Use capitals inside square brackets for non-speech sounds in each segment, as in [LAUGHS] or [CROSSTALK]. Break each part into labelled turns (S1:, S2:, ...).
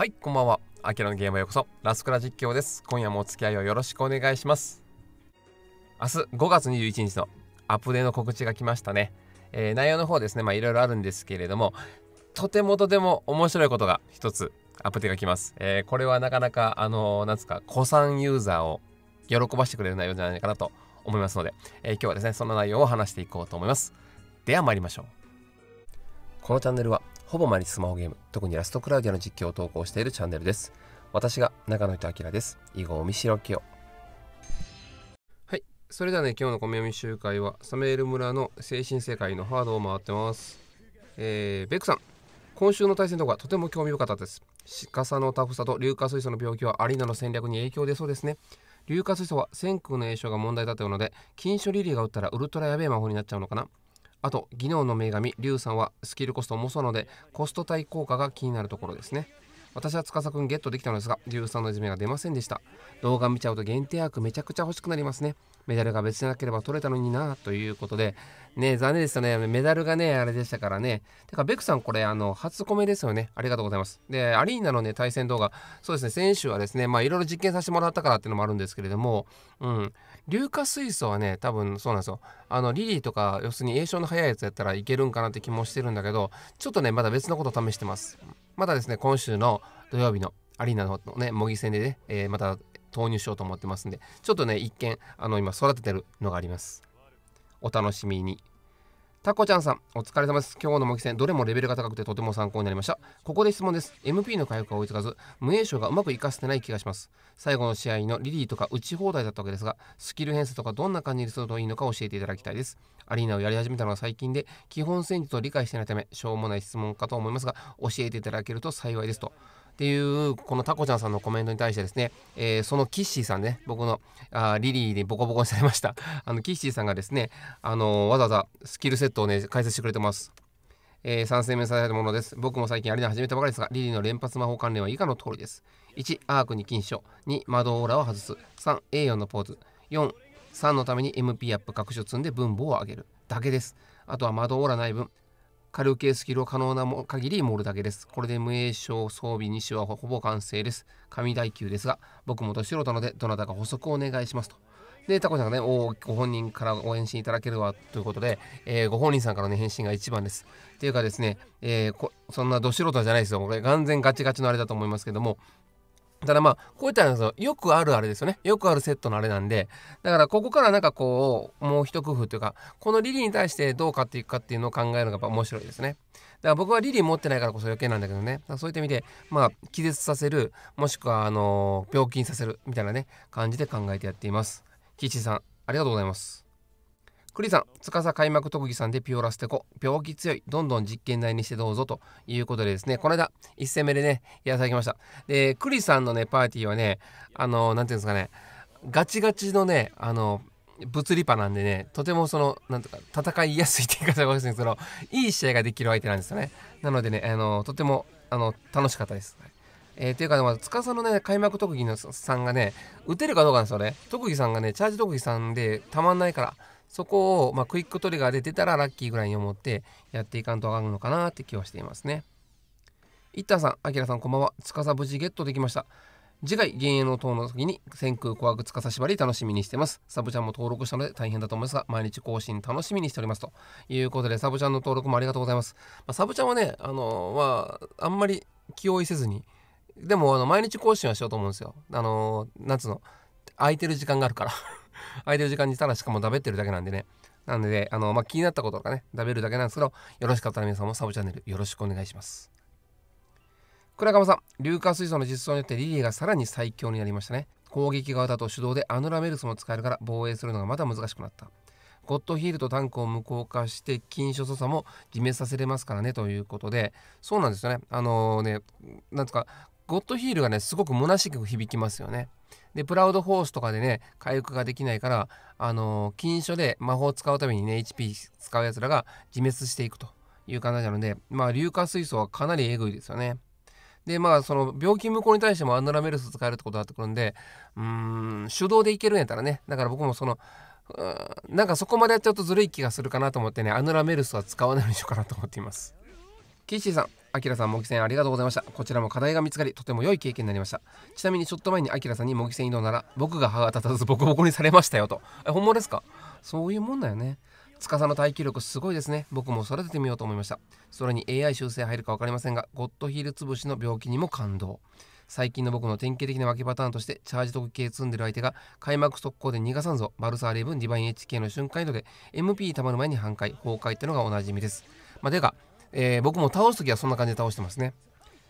S1: はい、こんばんは。あきらのゲームへようこそ。ラスクラ実況です。今夜もお付き合いをよろしくお願いします。明日5月21日のアップデートの告知が来ましたね。えー、内容の方ですね、まあいろいろあるんですけれども、とてもとても面白いことが一つアップデートが来ます。えー、これはなかなか、あのー、なんつか、古参ユーザーを喜ばしてくれる内容じゃないかなと思いますので、えー、今日はですね、その内容を話していこうと思います。では参りましょう。このチャンネルはほぼ毎日スマホゲーム、特にラストクラウディアの実況を投稿しているチャンネルです。私が中野人明です。以後、お見知りおきを。はい。それではね、今日のコ米読集会は、サメール村の精神世界のハードを回ってます。えー、ベックさん。今週の対戦動画、とても興味深かったです。鹿さのタフさと硫化水素の病気はアリーナの戦略に影響出そうですね。硫化水素は先空の炎症が問題だったようなので、金書リリーが打ったらウルトラやべえ魔法になっちゃうのかなあと技能の女神リュウさんはスキルコスト重そうなのでコスト対効果が気になるところですね私は司くんゲットできたのですがリュウさんのいじめが出ませんでした動画見ちゃうと限定枠めちゃくちゃ欲しくなりますねメダルが別でなければ取れたのになということで、ね、残念でしたね。メダルがね、あれでしたからね。てか、ベクさん、これ、あの、初コメですよね。ありがとうございます。で、アリーナのね、対戦動画、そうですね、選手はですね、まあ、いろいろ実験させてもらったからっていうのもあるんですけれども、うん、硫化水素はね、多分そうなんですよ。あの、リリーとか、要するに栄翔の早いやつやったらいけるんかなって気もしてるんだけど、ちょっとね、まだ別のこと試してます。まだですね、今週の土曜日のアリーナのね、模擬戦でね、えー、また投入しようと思ってますんでちょっとね一見あの今育ててるのがありますお楽しみにタコちゃんさん、お疲れ様です。今日の模擬戦、どれもレベルが高くてとても参考になりました。ここで質問です。MP の回復が追いつかず、無栄翔がうまくいかせてない気がします。最後の試合のリリーとか打ち放題だったわけですが、スキル編成とかどんな感じにするといいのか教えていただきたいです。アリーナをやり始めたのは最近で、基本戦術を理解してないため、しょうもない質問かと思いますが、教えていただけると幸いですと。ていうこのタコちゃんさんのコメントに対してですね、えー、そのキッシーさんね僕のあリリーにボコボコにされました [LAUGHS] あのキッシーさんがですね、あのわざわざスキルセットをね解説してくれてます。えー、3戦目されたものです。僕も最近アリナ始めたばかりですが、リリーの連発魔法関連は以下の通りです。1、アークに金賞。2、窓オーラを外す。3、A4 のポーズ。4、3のために MP アップ各種積んで分母を上げる。だけです。あとは窓オーラない分、火力計スキルを可能なも限り盛るだけです。これで無栄翔装備2種はほぼ完成です。神耐久ですが、僕も年老なので、どなたか補足をお願いしますと。で、タコゃんがね、おご本人から応援していただけるわということで、えー、ご本人さんからね、返信が一番です。っていうかですね、えー、そんなど素人じゃないですよ。これ、完全ガチガチのあれだと思いますけども、ただまあ、こういったのはよくあるあれですよね。よくあるセットのあれなんで、だからここからなんかこう、もう一工夫というか、このリリーに対してどう買っていくかっていうのを考えるのがやっぱ面白いですね。だから僕はリリー持ってないからこそ余計なんだけどね。そういった意味で、まあ、気絶させる、もしくはあの病気にさせるみたいなね、感じで考えてやっています。岸さん、ありがとうございます。クリさん、司開幕特技さんでピオラステコ、病気強い、どんどん実験台にしてどうぞということでですね、この間、1戦目でね、やらされました。で、クリさんのね、パーティーはね、あの、なんていうんですかね、ガチガチのね、あの、物理パなんでね、とてもその、なんとか、戦いやすいって言い方が悪いですけど、いい試合ができる相手なんですよね。なのでね、あの、とても、あの、楽しかったです。えー、というか、まか司のね、開幕特技のさんがね、打てるかどうかなんですよね。特技さんがね、チャージ特技さんでたまんないから、そこを、まあ、クイックトリガーで出たらラッキーぐらいに思ってやっていかんとあかんのかなって気はしていますね。いったんさん、あきらさんこんばんは。つかさ無事ゲットできました。次回、幻影の塔の時に、先空小悪つかさ縛り楽しみにしてます。サブちゃんも登録したので大変だと思いますが、毎日更新楽しみにしております。ということで、サブちゃんの登録もありがとうございます。まあ、サブちゃんはね、あのまあ、あんまり気負いせずに、でも、あの、毎日更新はしようと思うんですよ。あのー、夏の、空いてる時間があるから空いてる時間にしたらしかも食べてるだけなんでね。なんで、あの、まあ、気になったこととかね、食べるだけなんですけど、よろしかったら皆さんもサブチャンネルよろしくお願いします。倉鎌さん、硫化水素の実装によってリリーがさらに最強になりましたね。攻撃側だと手動でアノラメルスも使えるから防衛するのがまだ難しくなった。ゴッドヒールとタンクを無効化して禁書操作も自滅させれますからねということでそうなんですよねあのー、ねなんつかゴッドヒールがねすごく虚しく響きますよね。でプラウドホースとかでね回復ができないからあの禁書で魔法を使うためにね HP 使うやつらが自滅していくという感じなのでまあ硫化水素はかなりエグいですよね。でまあその病気無効に対してもアンドラメルス使えるってことになってくるんでうーん手動でいけるんやったらねだから僕もそのなんかそこまでやっちゃうとずるい気がするかなと思ってねアヌラメルスは使わないようにしようかなと思っています。キッシーさんあきらさん、模擬戦ありがとうございました。こちらも課題が見つかり、とても良い経験になりました。ちなみにちょっと前にあきらさんに模擬戦移動なら、僕が歯が立たずボコボコにされましたよと。え、本物ですかそういうもんだよね。司の耐久力すごいですね。僕も育ててみようと思いました。それに AI 修正入るか分かりませんが、ゴッドヒール潰しの病気にも感動。最近の僕の典型的な分けパターンとして、チャージ特系積んでる相手が、開幕速攻で逃がさんぞ、バルサーレブン、ディバイン HK の瞬間移動で、MP たまる前に半壊、崩壊ってのがおなじみです。まあ、でが、えー、僕も倒す時はそんな感じで倒してますね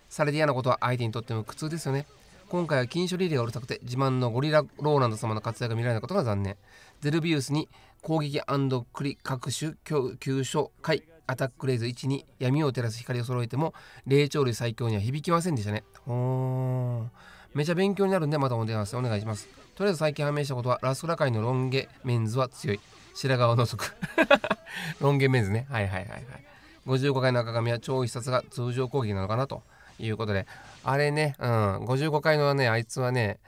S1: されて嫌なことは相手にとっても苦痛ですよね今回は金賞リレーがうるさくて自慢のゴリラ・ローランド様の活躍が見られないことが残念ゼルビウスに攻撃クリ各種急所回アタックレイズ12闇を照らす光を揃えても霊長類最強には響きませんでしたねほんめちゃ勉強になるんでまたお電話お願いしますとりあえず最近判明したことはラスクラ界のロン毛メンズは強い白髪を除く [LAUGHS] ロン毛メンズねはいはいはいはい55回の赤髪は超必殺が通常攻撃なのかなということで、あれね、うん、55回のね、あいつはね、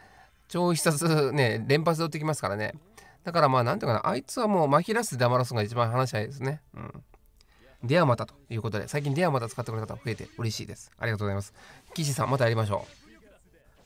S1: 超必殺ね、連発で打ってきますからね。だからまあ、なんていうかな、あいつはもう、まひらす黙らすのが一番話し合いですね。うん。ではまたということで、最近ではまた使ってくれた方増えて嬉しいです。ありがとうございます。岸さん、またやりましょう。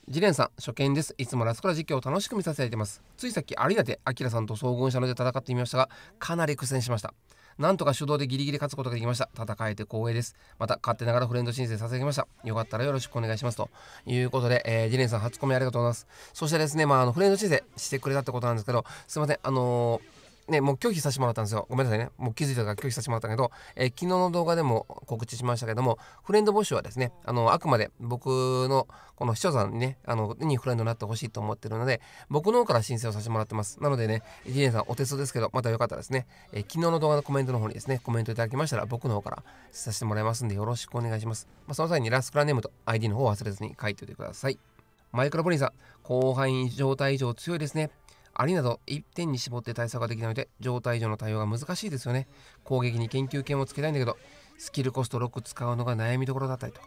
S1: ジレンさん、初見です。いつもラスカラ実況を楽しく見させていただいてます。ついさっき、有立明さんと遭遇者ので戦ってみましたが、かなり苦戦しました。なんとか手動でギリギリ勝つことができました戦えて光栄ですまた勝手ながらフレンド申請させてきましたよかったらよろしくお願いしますということで、えー、ジレンさん初コメありがとうございますそしてですねまああのフレンド申請してくれたってことなんですけどすいませんあのーね、もう拒否させてもらったんですよ。ごめんなさいね。もう気づいたから拒否させてもらったけど、えー、昨日の動画でも告知しましたけども、フレンド募集はですね、あの、あくまで僕の、この視聴者にね、あの、にフレンドになってほしいと思ってるので、僕の方から申請をさせてもらってます。なのでね、ジェンさんお手数ですけど、またよかったですね、えー、昨日の動画のコメントの方にですね、コメントいただきましたら、僕の方からさせてもらいますんで、よろしくお願いします。まあ、その際にラスクラネームと ID の方を忘れずに書いておいてください。マイクロポリンさん、後輩囲状態以上強いですね。アリなど1点に絞って対策ができないので、状態上の対応が難しいですよね。攻撃に研究権をつけたいんだけど、スキルコスト6使うのが悩みどころだったりと。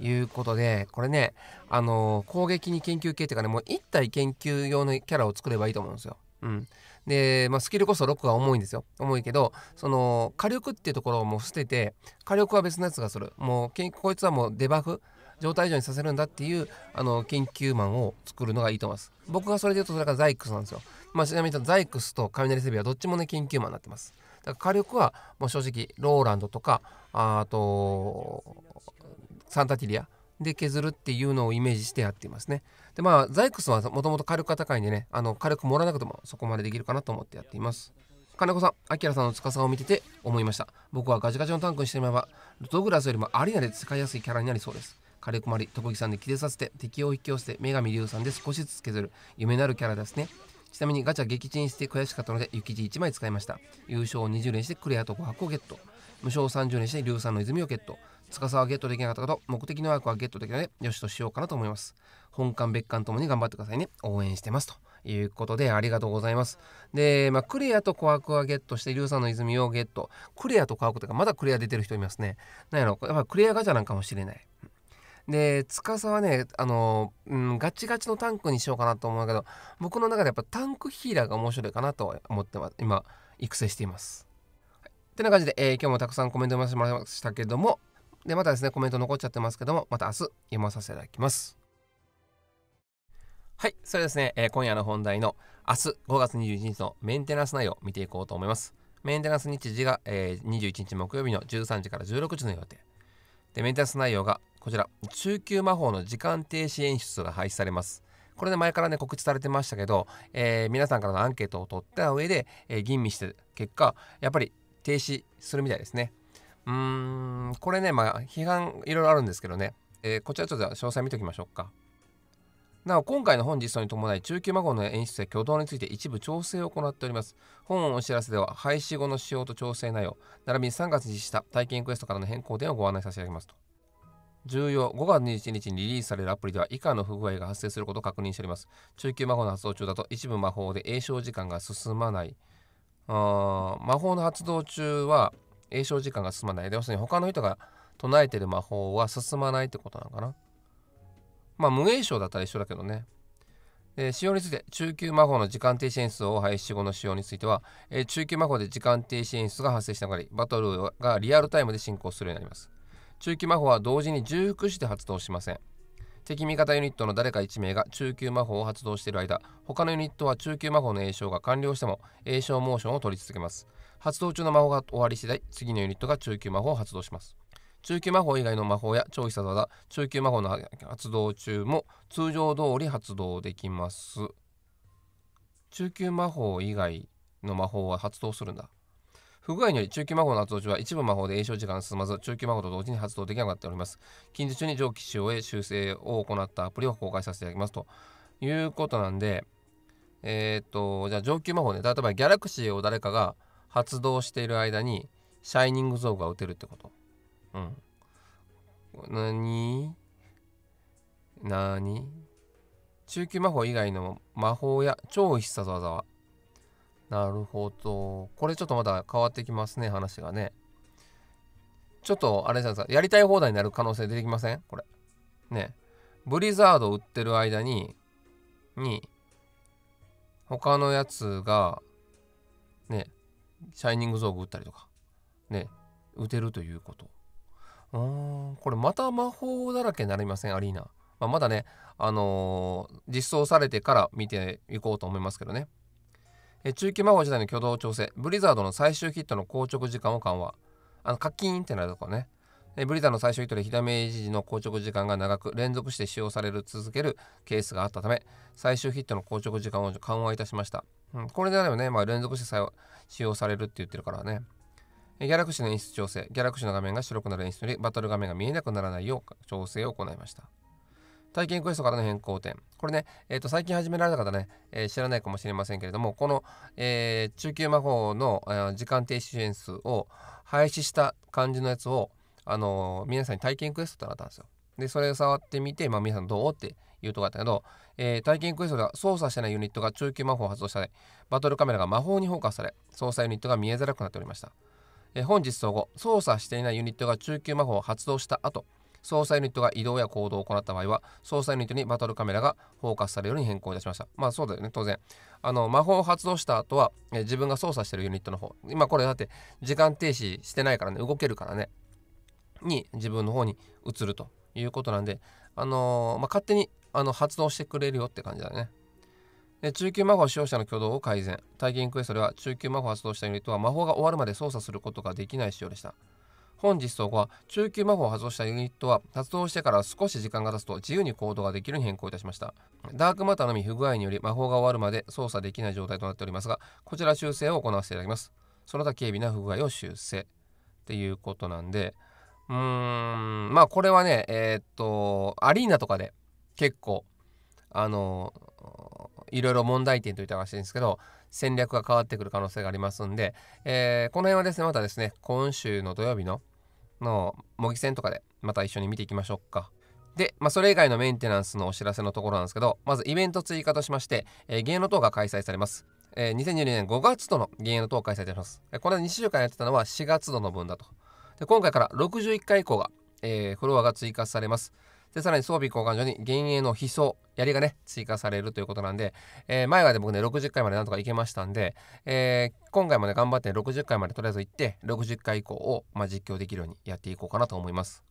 S1: いうことで、これね、あのー、攻撃に研究系っていうかね、もう1体研究用のキャラを作ればいいと思うんですよ。うん。で、まあ、スキルこそ6は重いんですよ。重いけど、その、火力っていうところをもう捨てて、火力は別のやつがする。もう、こいつはもうデバフ。状態異常にさせるんだっていうあの研究マンを作るのがいいと思います。僕がそれで言うとそれがザイクスなんですよ。まあ、ちなみにザイクスと雷セビはどっちもね研究マンになってます。だから火力はもう正直ローランドとかあとサンタティリアで削るっていうのをイメージしてやっていますね。でまあザイクスはもともと火力が高いんでねあの火力盛らなくてもそこまでできるかなと思ってやっています。金子さん、アキラさんの司を見てて思いました。僕はガチガチのタンクにしてしまえば、ドグラスよりもアリアで使いやすいキャラになりそうです。枯れまり特技さんで切れさせて敵を引き寄せて女神龍さんで少しずつ削る夢のあるキャラですねちなみにガチャ撃沈して悔しかったので雪地1枚使いました優勝20連してクレアと琥珀をゲット無償30連して龍さんの泉をゲット司はゲットできなかったけど目的の枠はゲットできないのでよしとしようかなと思います本館別館ともに頑張ってくださいね応援してますということでありがとうございますで、まあ、クレアと琥珀はゲットして龍さんの泉をゲットクレアと琥珀とかまだクレア出てる人いますねなんやろやっぱクレアガチャなんかもしれないで司はねあの、うん、ガチガチのタンクにしようかなと思うけど僕の中でやっぱタンクヒーラーが面白いかなと思ってます今育成しています。はい、てな感じで、えー、今日もたくさんコメント読ませもましたけどもでまたですねコメント残っちゃってますけどもまた明日読まさせていただきます。はい、それですね、えー、今夜の本題の明日5月21日のメンテナンス内容を見ていこうと思います。メンテナンス日時が、えー、21日木曜日の13時から16時の予定。で、メンテナンス内容がこちら中級魔法の時間停止演出が廃止されますこれね前からね告知されてましたけど、えー、皆さんからのアンケートを取った上で、えー、吟味して結果やっぱり停止するみたいですねうーんこれねまあ批判いろいろあるんですけどね、えー、こちらちょっと詳細見ておきましょうかなお、今回の本実装に伴い、中級魔法の演出や挙動について一部調整を行っております。本お知らせでは、廃止後の仕様と調整内容、並びに3月に実施した体験クエストからの変更点をご案内させていただきますと。重要5月21日にリリースされるアプリでは以下の不具合が発生することを確認しております。中級魔法の発動中だと一部魔法で詠唱時間が進まない。あ魔法の発動中は詠唱時間が進まない。要するに他の人が唱えてる魔法は進まないってことなのかな。まあ無詠唱だったら一緒だけどね。使用について中級魔法の時間停止演出を廃止後の使用については、え中級魔法で時間停止演出が発生したがりバトルがリアルタイムで進行するようになります。中級魔法は同時に重複して発動しません敵味方ユニットの誰か1名が中級魔法を発動している間他のユニットは中級魔法の栄称が完了しても栄称モーションを取り続けます発動中の魔法が終わり次第次のユニットが中級魔法を発動します中級魔法以外の魔法や超必殺技中級魔法の発動中も通常通り発動できます中級魔法以外の魔法は発動するんだ不具合により中級魔法の発動中は一部魔法で炎症時間が進まず中級魔法と同時に発動できなくなっております近日中に上記使用へ修正を行ったアプリを公開させていただきますということなんでえっ、とじゃあ上級魔法ね例えばギャラクシーを誰かが発動している間にシャイニングゾーンが打てるってことうん何何中級魔法以外の魔法や超必殺技はなるほど。これちょっとまだ変わってきますね、話がね。ちょっと、あれじゃないですか、やりたい放題になる可能性出てきませんこれ。ね。ブリザード売ってる間に、に、他のやつが、ね、シャイニングー具打ったりとか、ね、打てるということ。うーん、これまた魔法だらけになりません、アリーナ。まあ、まだね、あのー、実装されてから見ていこうと思いますけどね。え中期魔法時代の挙動調整ブリザードの最終ヒットの硬直時間を緩和あのカキーンってなるとこねえブリザードの最終ヒットで火ダメージ時の硬直時間が長く連続して使用される続けるケースがあったため最終ヒットの硬直時間を緩和いたしました、うん、これであればね、まあ、連続して使用されるって言ってるからねギャラクシーの演出調整ギャラクシーの画面が白くなる演出よりバトル画面が見えなくならないよう調整を行いました体験クエストからの変更点。これね、えっ、ー、と、最近始められた方ね、えー、知らないかもしれませんけれども、この、えー、中級魔法の、えー、時間停止援数を廃止した感じのやつを、あのー、皆さんに体験クエストってなったんですよ。で、それを触ってみて、まあ、皆さんどうっていうとこだったけど、えー、体験クエストでは操作してないユニットが中級魔法を発動したり、バトルカメラが魔法にフォーカスされ、操作ユニットが見えづらくなっておりました。えー、本実装後、操作していないユニットが中級魔法を発動した後、捜査ユニットが移動や行動を行った場合は、捜査ユニットにバトルカメラがフォーカスされるように変更いたしました。まあそうだよね、当然。あの、魔法を発動した後は、え自分が操作してるユニットの方、今これだって時間停止してないからね、動けるからね、に自分の方に移るということなんで、あのー、まあ、勝手にあの発動してくれるよって感じだね。で中級魔法使用者の挙動を改善。体験クエストでは中級魔法を発動したユニットは魔法が終わるまで操作することができない仕様でした。本実装後は中級魔法を発動したユニットは発動してから少し時間が経つと自由に行動ができるに変更いたしましたダークマターのみ不具合により魔法が終わるまで操作できない状態となっておりますがこちら修正を行わせていただきますその他軽微な不具合を修正っていうことなんでうーんまあこれはねえー、っとアリーナとかで結構あのいろいろ問題点といったらしいんですけど戦略が変わってくる可能性がありますんで、えー、この辺はですねまたですね今週の土曜日のの模擬戦とかでまた一緒に見ていきましょうか。で、まあ、それ以外のメンテナンスのお知らせのところなんですけど、まずイベント追加としまして、えー、芸能等が開催されます。えー、2 0 2 2年5月度の芸能等開催されます。この2週間やってたのは4月度の分だと。で今回から61回以降が、えー、フロアが追加されます。でさらに装備交換所に幻影の飛走槍がね追加されるということなんで、えー、前回で僕ね60回までなんとか行けましたんで、えー、今回もね頑張って60回までとりあえず行って60回以降を、まあ、実況できるようにやっていこうかなと思います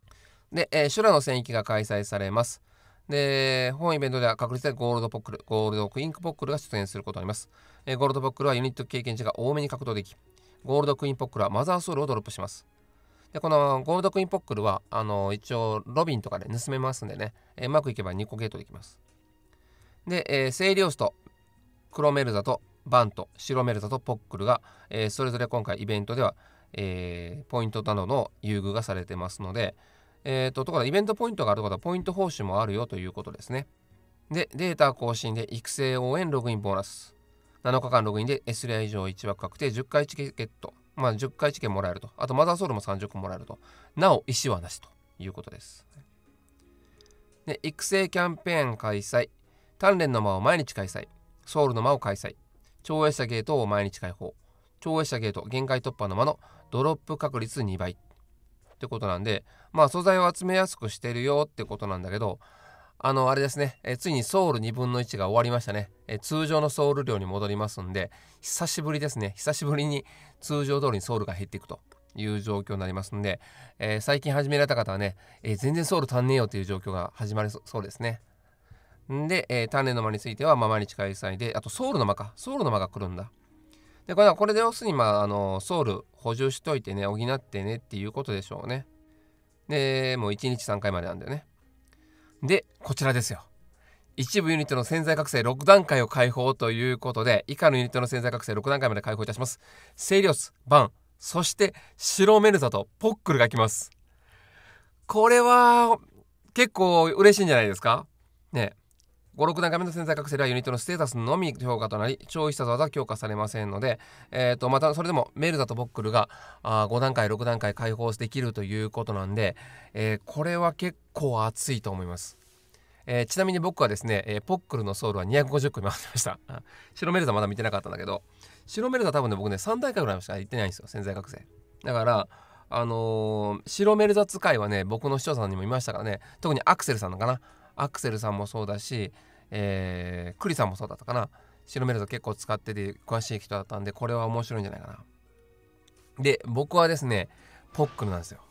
S1: で、えー、修羅の戦域が開催されますで、本イベントでは確率でゴールドポックル、ゴールドクイーンポックルが出演することになります。えー、ゴールドポックルはユニット経験値が多めに獲得でき、ゴールドクイーンポックルはマザーソウルをドロップします。で、このゴールドクイーンポックルは、あの、一応、ロビンとかで盗めますんでね、えー、うまくいけば2個ゲートできます。で、えー、セイリオスと、黒メルザと、バント、白メルザとポックルが、えー、それぞれ今回イベントでは、えー、ポイントなどの優遇がされてますので、えっ、ー、と、ところイベントポイントがあることは、ポイント報酬もあるよということですね。で、データ更新で育成応援ログインボーナス。7日間ログインで S レア以上1枠確定10回チケット。まあ、10回チケもらえると。あと、マザーソウルも30個もらえると。なお、石はなしということです。で育成キャンペーン開催。鍛錬の間を毎日開催。ソウルの間を開催。超越者ゲートを毎日開放。超越者ゲート、限界突破の間のドロップ確率2倍。ってことなんで、まあ、素材を集めやすくしてるよってことなんだけど、あの、あれですね、えついにソウル2分の1が終わりましたね。え通常のソウル量に戻りますんで久しぶりですね久しぶりに通常通りにソウルが減っていくという状況になりますんで、えー、最近始められた方はね、えー、全然ソウル足んねえよという状況が始まりそうですね。で、えー、鍛錬の間については、まあ、毎日開催で、あとソウルの間か、ソウルの間が来るんだ。で、これはこれで要するに、まあ、あのソウル補充しといてね、補ってねっていうことでしょうね。で、もう1日3回までなんだよね。で、こちらですよ。一部ユニットの潜在覚醒6段階を解放ということで以下のユニットの潜在覚醒6段階まで解放いたしますセイリオスバンそして白メルザとポックルが来ますこれは結構嬉しいんじゃないですかね56段階目の潜在覚醒ではユニットのステータスのみ評価となり超必殺技は強化されませんので、えー、とまたそれでもメルザとポックルがあ5段階6段階解放できるということなんで、えー、これは結構熱いと思いますえー、ちなみに僕はですね、えー、ポックルのソウルは250個ってました。白メルザまだ見てなかったんだけど、白メルザ多分ね、僕ね、3大会ぐらいしか行ってないんですよ、潜在学生。だから、あのー、白メルザ使いはね、僕の視聴者さんにもいましたからね、特にアクセルさんのかな。アクセルさんもそうだし、えー、クリさんもそうだったかな。白メルザ結構使ってて詳しい人だったんで、これは面白いんじゃないかな。で、僕はですね、ポックルなんですよ。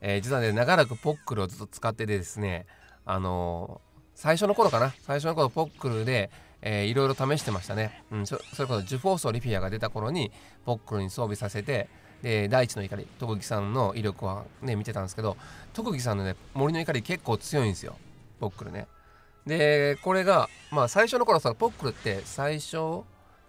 S1: えー、実はね、長らくポックルをずっと使っててですね、あのー、最初の頃かな最初の頃ポックルで、えいろいろ試してましたね、うん、それこそジュフォースオリフィアが出た頃にポックルに装備させてで第一の怒り特技さんの威力はね見てたんですけど特技さんのね森の怒り結構強いんですよポックルねでこれがまあ最初の頃さポックルって最初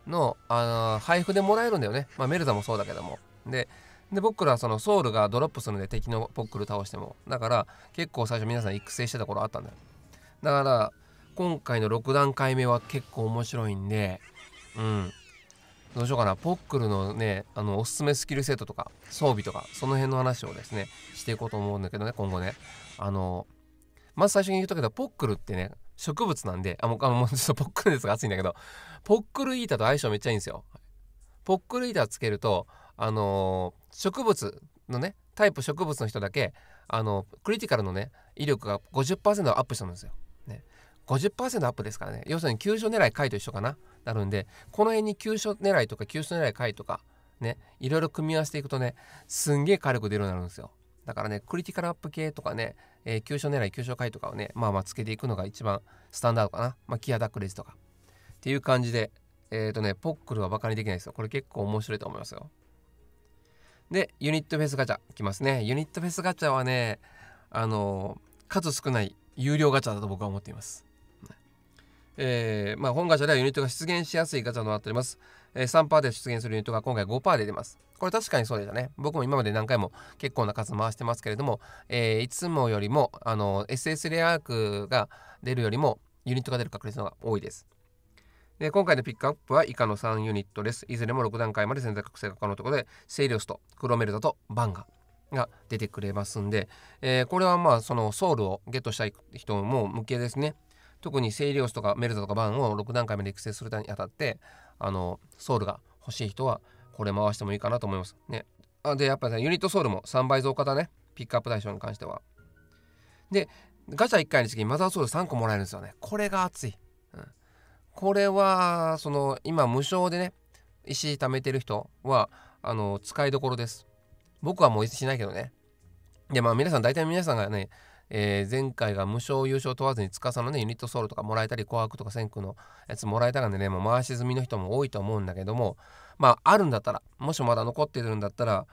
S1: のあ配布でもらえるんだよね、まあ、メルザもそうだけどもでで僕らそのソウルがドロップするんで敵のポックル倒してもだから結構最初皆さん育成してた頃あったんだよだから今回の6段階目は結構面白いんでうんどうしようかなポックルのねあのおすすめスキルセットとか装備とかその辺の話をですねしていこうと思うんだけどね今後ねあのまず最初に言うとけどポックルってね植物なんであもうあのもうちょっとポックルですが熱いんだけどポックルイーターと相性めっちゃいいんですよポックルイーターつけるとあの植物のねタイプ植物の人だけあのクリティカルのね威力が50%アップしたんですよ。ね、50%アップですからね要するに急所狙い回と一緒かななるんでこの辺に急所狙いとか急所狙い回とかねいろいろ組み合わせていくとねすんげえ火力出るようになるんですよだからねクリティカルアップ系とかね、えー、急所狙い急所回とかをねまあまあつけていくのが一番スタンダードかな、まあ、キアダックレジとかっていう感じでえっ、ー、とねポックルはバカにできないですよこれ結構面白いと思いますよでユニットフェスガチャきますねユニットフェスガチャはねあの数少ない有料ガチャだと僕は思っています、えー、まあ、本ガチャではユニットが出現しやすいガチャとなっております、えー、3%で出現するユニットが今回5%で出ますこれ確かにそうでしたね僕も今まで何回も結構な数回してますけれども、えー、いつもよりもあの SS レアアークが出るよりもユニットが出る確率の方が多いですで今回のピックアップは以下の3ユニットです。いずれも6段階まで選択醒が可能ということで、セイリオスとクロメルダとバンガが出てくれますんで、えー、これはまあそのソウルをゲットしたい人も向けですね。特にセイリオスとかメルダとかバンを6段階まで育成するにあたって、あのソウルが欲しい人はこれ回してもいいかなと思います。ね。あで、やっぱりユニットソウルも3倍増加だね。ピックアップ対象に関しては。で、ガチャ1回につきマザーソウル3個もらえるんですよね。これが熱い。これはその今無償でね石貯めてる人はあの使いどころです僕はもうしないけどねでまあ皆さん大体皆さんがね、えー、前回が無償優勝問わずに司のねユニットソウルとかもらえたり紅白とか千空のやつもらえたらねもう回し済みの人も多いと思うんだけどもまああるんだったらもしまだ残ってるんだったら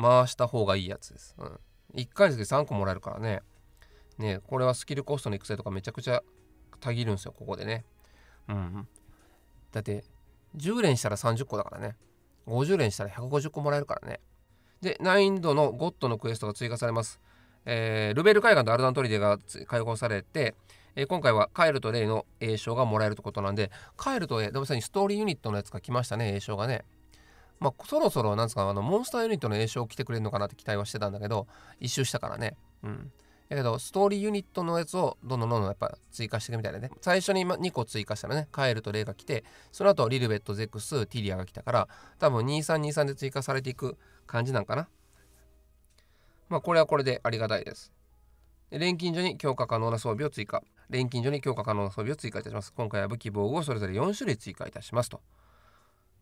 S1: 回した方がいいやつです、うん、1回月で3個もらえるからねねこれはスキルコストの育成とかめちゃくちゃたぎるんですよここでねうん、だって10連したら30個だからね50連したら150個もらえるからねで難易度のゴッドのクエストが追加されます、えー、ルベル海岸とアルダントリデが解放されて、えー、今回はカエルとレイの栄翔がもらえるってことなんでカエルとレイでもさにストーリーユニットのやつが来ましたね栄翔がねまあ、そろそろなんですかあのモンスターユニットの栄翔来てくれるのかなって期待はしてたんだけど一周したからねうんだけど、ストーリーユニットのやつをどんどんどんどんやっぱ追加していくみたいなね。最初に2個追加したらね、カエルとレイが来て、その後リルベット、ゼクス、ティリアが来たから、多分2323で追加されていく感じなんかな。まあこれはこれでありがたいです。で錬金所に強化可能な装備を追加。錬金所に強化可能な装備を追加いたします。今回は武器、防具をそれぞれ4種類追加いたしますと。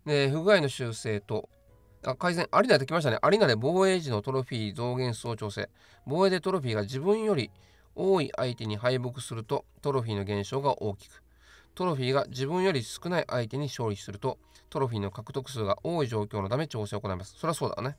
S1: で、不具合の修正とあ改善、アリナできましたね。アリナで防衛時のトロフィー増減数を調整。防衛でトロフィーが自分より多い相手に敗北するとトロフィーの減少が大きく。トロフィーが自分より少ない相手に勝利すると、トロフィーの獲得数が多い状況のため調整を行います。そりゃそうだね。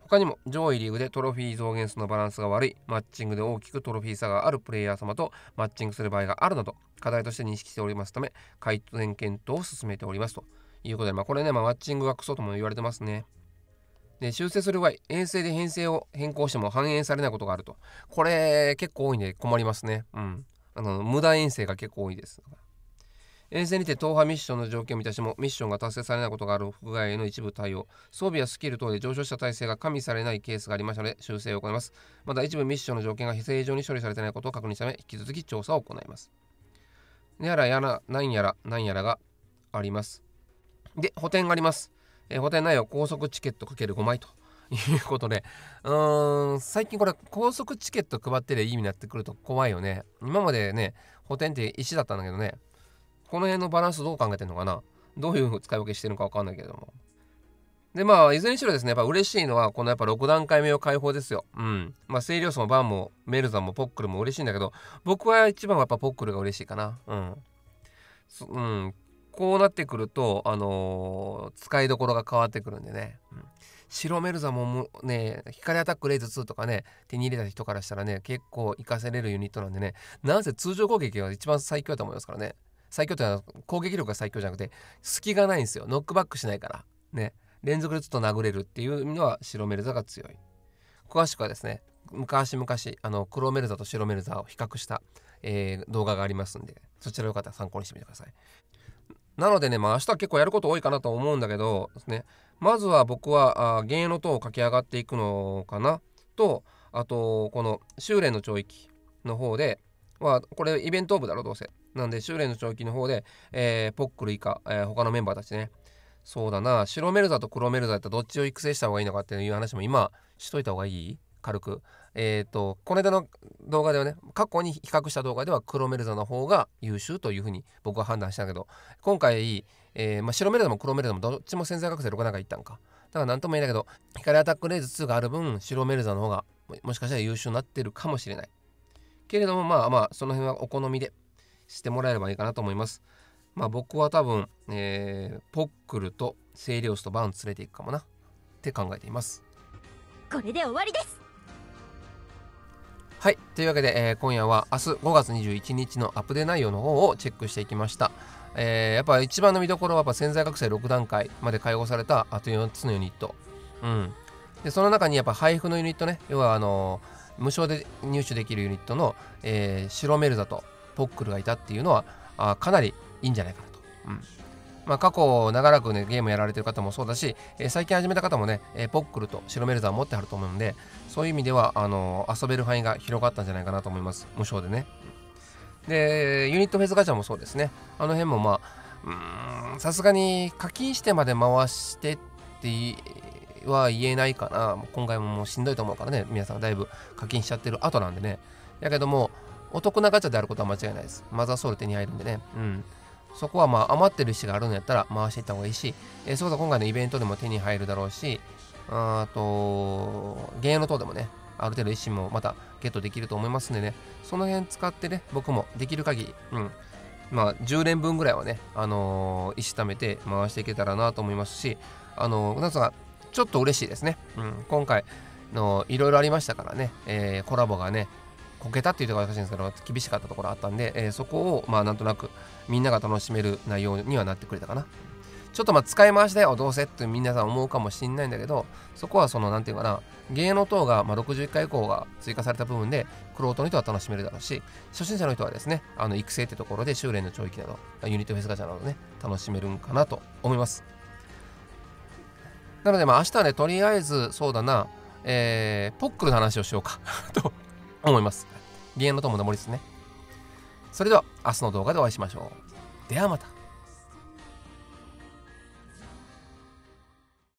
S1: 他にも上位リーグでトロフィー増減数のバランスが悪い、マッチングで大きくトロフィー差があるプレイヤー様とマッチングする場合があるなど、課題として認識しておりますため、改善検討を進めておりますと。いうことで、まあ、これね、まあ、マッチングはクソとも言われてますね。で修正する場合、遠征で編成を変更しても反映されないことがあると。これ結構多いんで困りますね。うん。あの無駄遠征が結構多いです。遠征にて党派ミッションの条件を満たしてもミッションが達成されないことがある不具合への一部対応装備やスキル等で上昇した体制が加味されないケースがありましたので修正を行いますまた一部ミッションの条件が非正常に処理されていないことを確認したため引き続き調査を行いますやらやらなんやらなんやらがありますで、補填があります。えー、補填内容、高速チケット ×5 枚と。いうことで、うーん、最近これ、高速チケット配ってりゃいい意味になってくると怖いよね。今までね、補填って石だったんだけどね、この辺のバランスどう考えてんのかなどういう使い分けしてるのかわかんないけども。で、まあ、いずれにしろですね、やっぱ嬉しいのは、このやっぱ6段階目を解放ですよ。うん。まあ、清涼層もバンもメルザンもポックルも嬉しいんだけど、僕は一番はやっぱポックルが嬉しいかな。うん。うん、こうなってくると、あのー、使いどころが変わってくるんでね、うん、白メルザももね光アタックレイズ2とかね手に入れた人からしたらね結構活かせれるユニットなんでねなんせ通常攻撃が一番最強だと思いますからね最強ってのは攻撃力が最強じゃなくて隙がないんですよノックバックしないからね連続でちょっと殴れるっていうのは白メルザが強い詳しくはですね昔々あの黒メルザと白メルザを比較した、えー、動画がありますんでそちらよかったら参考にしてみてくださいなのでね、まあ、明日は結構やること多いかなと思うんだけどですねまずは僕は原油の塔を駆け上がっていくのかなとあとこの修練の懲役の方ではこれイベント部だろどうせなんで修練の長域の方で、えー、ポックル以下、えー、他のメンバーたちねそうだな白メルザと黒メルザやったらどっちを育成した方がいいのかっていう話も今しといた方がいい軽くえっ、ー、と、この間の動画ではね、過去に比較した動画では黒メルザの方が優秀というふうに僕は判断したけど、今回、えー、まあ、白メルザも黒メルザもどっちも潜在覚醒6なんかいったんか。だから何とも言えないけど、光アタックレーズ2がある分、白メルザの方がもしかしたら優秀になってるかもしれない。けれども、まあまあ、その辺はお好みでしてもらえればいいかなと思います。まあ僕は多分、えー、ポックルとセイリオスとバン連れていくかもなって考えています。これで終わりですはい。というわけで、えー、今夜は明日5月21日のアップデート内容の方をチェックしていきました。えー、やっぱ一番の見どころはやっぱ潜在学生6段階まで解放されたあと4つのユニット。うん。で、その中にやっぱ配布のユニットね、要はあのー、無償で入手できるユニットの、えー、白メルザとポックルがいたっていうのはあかなりいいんじゃないかなと。うん。まあ、過去長らくね、ゲームやられてる方もそうだし、えー、最近始めた方もね、えー、ポックルと白メルザー持ってはると思うんで、そういう意味では、あのー、遊べる範囲が広がったんじゃないかなと思います。無償でね。で、ユニットフェスガチャもそうですね。あの辺もまあ、うん、さすがに課金してまで回してっては言えないかな。今回ももうしんどいと思うからね、皆さんだいぶ課金しちゃってる後なんでね。やけども、お得なガチャであることは間違いないです。マザーソウル手に入るんでね。うん。そこはまあ余ってる石があるんやったら回していった方がいいし、えー、そうこ今回のイベントでも手に入るだろうし、あと、芸の塔でもね、ある程度石もまたゲットできると思いますんでね、その辺使ってね、僕もできる限り、うん、まあ10連分ぐらいはね、あのー、石貯めて回していけたらなと思いますし、あのー、なんかちょっと嬉しいですね。うん、今回のいろいろありましたからね、えー、コラボがね、こけたっていうところがおかしいんですけど厳しかったところあったんで、えー、そこをまあなんとなくみんなが楽しめる内容にはなってくれたかなちょっとまあ使い回しだよどうせって皆さん思うかもしんないんだけどそこはその何て言うかな芸能等がまあ61回以降が追加された部分でクロートの人は楽しめるだろうし初心者の人はですねあの育成ってところで修練の長域などユニットフェスガチャなどね楽しめるんかなと思いますなのでまあ明日はねとりあえずそうだなえー、ポックルの話をしようか [LAUGHS] と思います。芸能ともの森ですね。それでは、明日の動画でお会いしましょう。ではまた。